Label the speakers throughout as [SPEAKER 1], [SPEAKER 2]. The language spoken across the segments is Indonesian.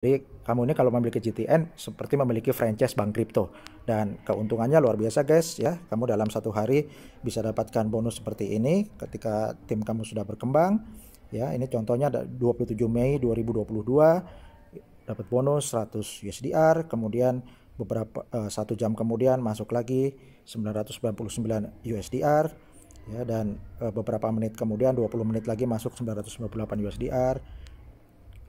[SPEAKER 1] Jadi kamu ini kalau memiliki GTN seperti memiliki franchise bank kripto dan keuntungannya luar biasa guys ya. Kamu dalam satu hari bisa dapatkan bonus seperti ini ketika tim kamu sudah berkembang. Ya, ini contohnya ada 27 Mei 2022 dapat bonus 100 USDR, kemudian beberapa eh, satu jam kemudian masuk lagi 999 USDR ya dan eh, beberapa menit kemudian 20 menit lagi masuk 998 USDR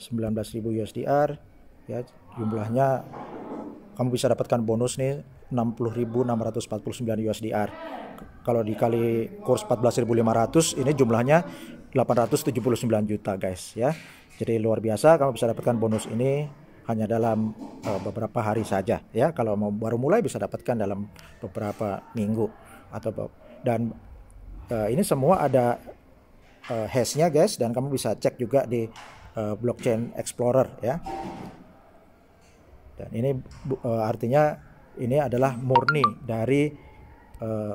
[SPEAKER 1] 19.000 USDR ya jumlahnya kamu bisa dapatkan bonus nih 60.649 USDR kalau dikali kurs 14.500 ini jumlahnya 879 juta guys ya jadi luar biasa kamu bisa dapatkan bonus ini hanya dalam uh, beberapa hari saja ya kalau mau baru mulai bisa dapatkan dalam beberapa minggu atau dan uh, ini semua ada uh, hashnya guys dan kamu bisa cek juga di uh, blockchain explorer ya. Dan ini uh, artinya ini adalah murni dari uh,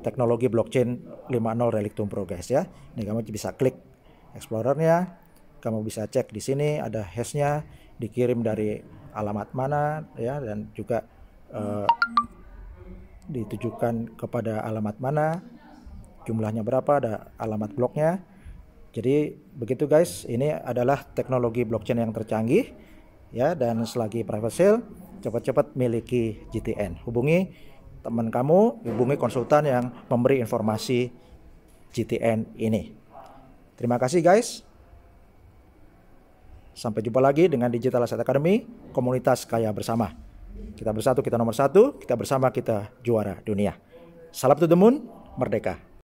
[SPEAKER 1] teknologi blockchain 50 Relictum Pro guys ya. Ini kamu bisa klik explorernya, kamu bisa cek di sini ada hashnya dikirim dari alamat mana ya dan juga uh, ditujukan kepada alamat mana, jumlahnya berapa, ada alamat bloknya jadi begitu guys, ini adalah teknologi blockchain yang tercanggih ya dan selagi private sale cepat-cepat miliki GTN. Hubungi teman kamu, hubungi konsultan yang memberi informasi GTN ini. Terima kasih guys. Sampai jumpa lagi dengan Digital Asset Academy, komunitas kaya bersama. Kita bersatu, kita nomor satu, kita bersama, kita juara dunia. Salam to the moon, merdeka.